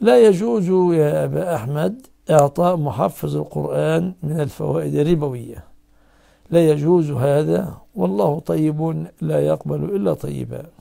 لا يجوز يا أبا أحمد إعطاء محفظ القرآن من الفوائد الربوية لا يجوز هذا والله طيب لا يقبل إلا طيبا